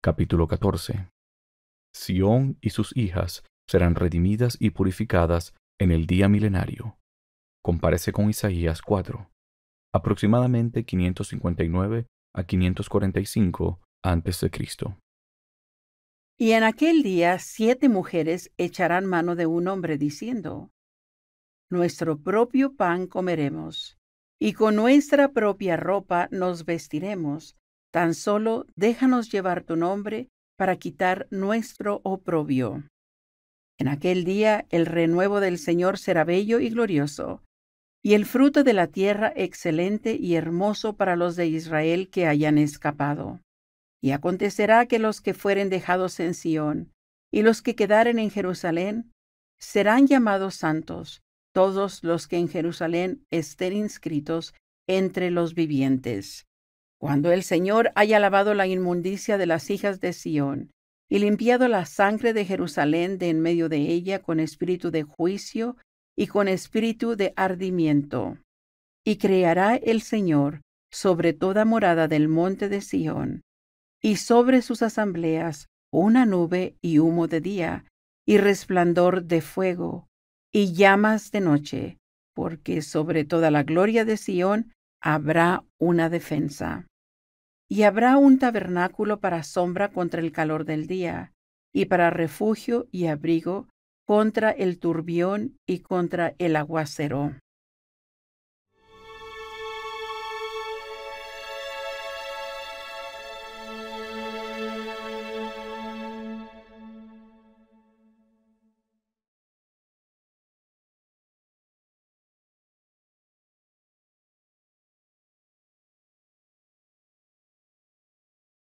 Capítulo 14. Sión y sus hijas serán redimidas y purificadas en el día milenario. Comparece con Isaías 4. Aproximadamente 559 a 545 a.C. Y en aquel día siete mujeres echarán mano de un hombre diciendo, Nuestro propio pan comeremos, y con nuestra propia ropa nos vestiremos, Tan solo déjanos llevar tu nombre para quitar nuestro oprobio. En aquel día el renuevo del Señor será bello y glorioso, y el fruto de la tierra excelente y hermoso para los de Israel que hayan escapado. Y acontecerá que los que fueren dejados en Sión, y los que quedaren en Jerusalén, serán llamados santos, todos los que en Jerusalén estén inscritos entre los vivientes. Cuando el Señor haya lavado la inmundicia de las hijas de Sión y limpiado la sangre de Jerusalén de en medio de ella con espíritu de juicio y con espíritu de ardimiento. Y creará el Señor sobre toda morada del monte de Sión, y sobre sus asambleas una nube y humo de día, y resplandor de fuego, y llamas de noche, porque sobre toda la gloria de Sión habrá una defensa. Y habrá un tabernáculo para sombra contra el calor del día, y para refugio y abrigo contra el turbión y contra el aguacero.